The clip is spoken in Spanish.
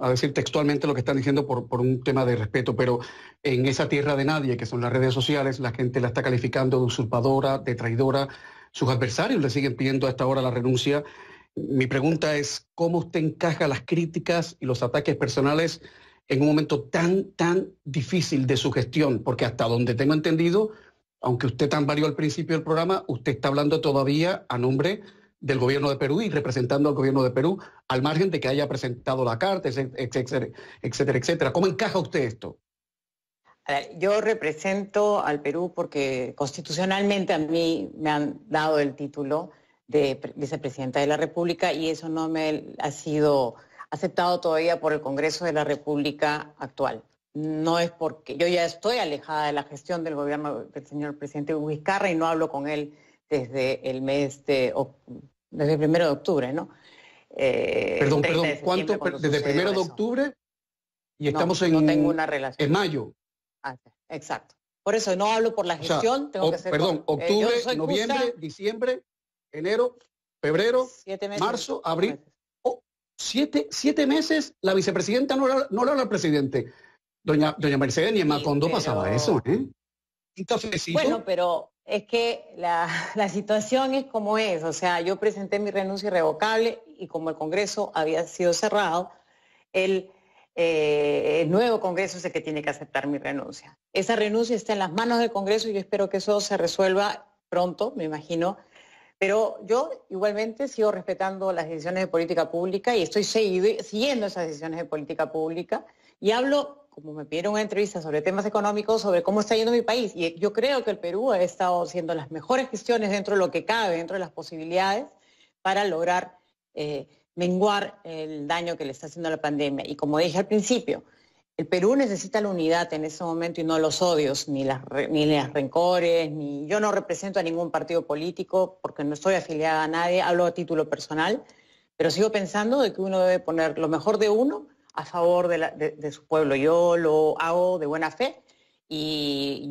a decir textualmente lo que están diciendo por, por un tema de respeto, pero en esa tierra de nadie, que son las redes sociales, la gente la está calificando de usurpadora, de traidora, sus adversarios le siguen pidiendo hasta ahora la renuncia. Mi pregunta es, ¿cómo usted encaja las críticas y los ataques personales en un momento tan, tan difícil de su gestión? Porque hasta donde tengo entendido, aunque usted tan varió al principio del programa, usted está hablando todavía a nombre del gobierno de Perú y representando al gobierno de Perú, al margen de que haya presentado la carta, etcétera, etcétera, etcétera. ¿Cómo encaja usted esto? Yo represento al Perú porque constitucionalmente a mí me han dado el título de vicepresidenta de la República y eso no me ha sido aceptado todavía por el Congreso de la República actual. No es porque yo ya estoy alejada de la gestión del gobierno del señor presidente Vizcarra y no hablo con él desde el mes de, desde el primero de octubre, ¿no? Eh, perdón, perdón, ¿cuánto? Desde el primero de octubre y estamos en, no tengo una relación. en mayo. Ah, exacto. Por eso no hablo por la gestión, tengo que Perdón, eh, octubre, noviembre, diciembre, enero, febrero, marzo, abril. Oh, siete, siete, meses la vicepresidenta no le habla al presidente. Doña, doña Mercedes ni en Macondo pasaba eso, ¿eh? Bueno, pero es que la, situación es como es. O sea, yo presenté mi renuncia irrevocable y como el Congreso había sido cerrado, el, eh, el nuevo Congreso es el que tiene que aceptar mi renuncia. Esa renuncia está en las manos del Congreso y yo espero que eso se resuelva pronto, me imagino, pero yo igualmente sigo respetando las decisiones de política pública y estoy siguiendo esas decisiones de política pública y hablo, como me pidieron una entrevista sobre temas económicos, sobre cómo está yendo mi país. Y yo creo que el Perú ha estado haciendo las mejores gestiones dentro de lo que cabe, dentro de las posibilidades, para lograr eh, menguar el daño que le está haciendo la pandemia. Y como dije al principio, el Perú necesita la unidad en ese momento y no los odios, ni las, rencores, ni yo no represento a ningún partido político porque no estoy afiliada a nadie, hablo a título personal, pero sigo pensando de que uno debe poner lo mejor de uno a favor de, de su pueblo. Yo lo hago de buena fe y